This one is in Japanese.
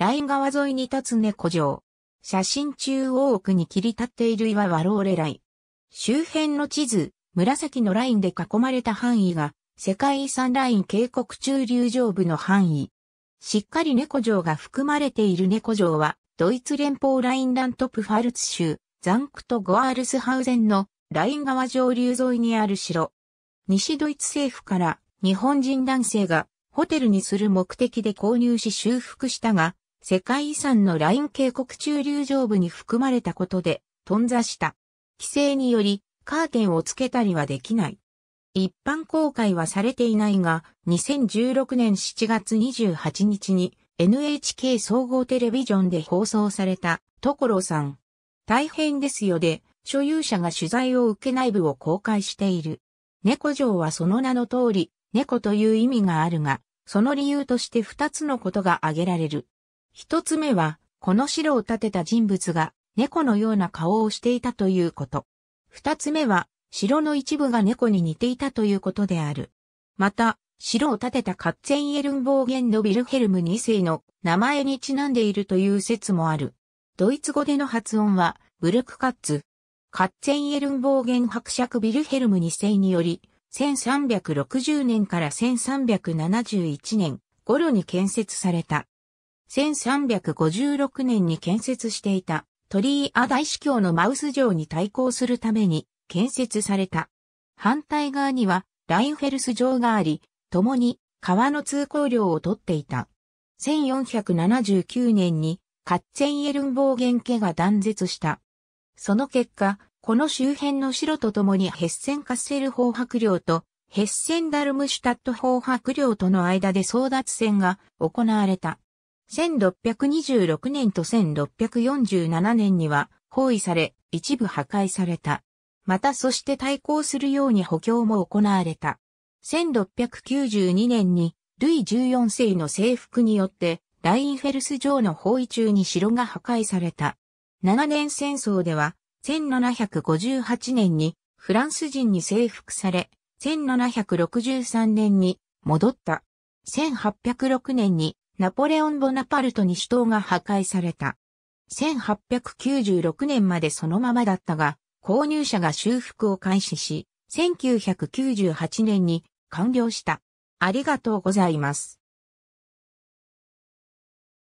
ライン川沿いに立つ猫城。写真中央奥に切り立っている岩はローレライ。周辺の地図、紫のラインで囲まれた範囲が、世界遺産ライン渓谷中流上部の範囲。しっかり猫城が含まれている猫城は、ドイツ連邦ラインラントプファルツ州、ザンクト・ゴアールスハウゼンのライン川上流沿いにある城。西ドイツ政府から日本人男性がホテルにする目的で購入し修復したが、世界遺産のライン渓谷中流上部に含まれたことで、頓挫した。規制により、カーテンをつけたりはできない。一般公開はされていないが、2016年7月28日に NHK 総合テレビジョンで放送された、所さん。大変ですよで、所有者が取材を受け内部を公開している。猫城はその名の通り、猫という意味があるが、その理由として二つのことが挙げられる。一つ目は、この城を建てた人物が猫のような顔をしていたということ。二つ目は、城の一部が猫に似ていたということである。また、城を建てたカッツェンエルンボーゲンのビルヘルム2世の名前にちなんでいるという説もある。ドイツ語での発音は、ブルクカッツ。カッツェンエルンボーゲン伯爵ビルヘルム2世により、1360年から1371年頃に建設された1356年に建設していた鳥居阿大司教のマウス城に対抗するために建設された。反対側にはラインフェルス城があり、共に川の通行量を取っていた。1479年にカッツェンエルンボーゲン家が断絶した。その結果、この周辺の城と共にヘッセンカッセル法白領とヘッセンダルムシュタット法白領との間で争奪戦が行われた。1626年と1647年には包囲され、一部破壊された。またそして対抗するように補強も行われた。1692年に、ルイ14世の征服によって、ラインフェルス城の包囲中に城が破壊された。7年戦争では、1758年にフランス人に征服され、1763年に戻った。1806年にナポレオン・ボナパルトに首都が破壊された。1896年までそのままだったが、購入者が修復を開始し、1998年に完了した。ありがとうございます。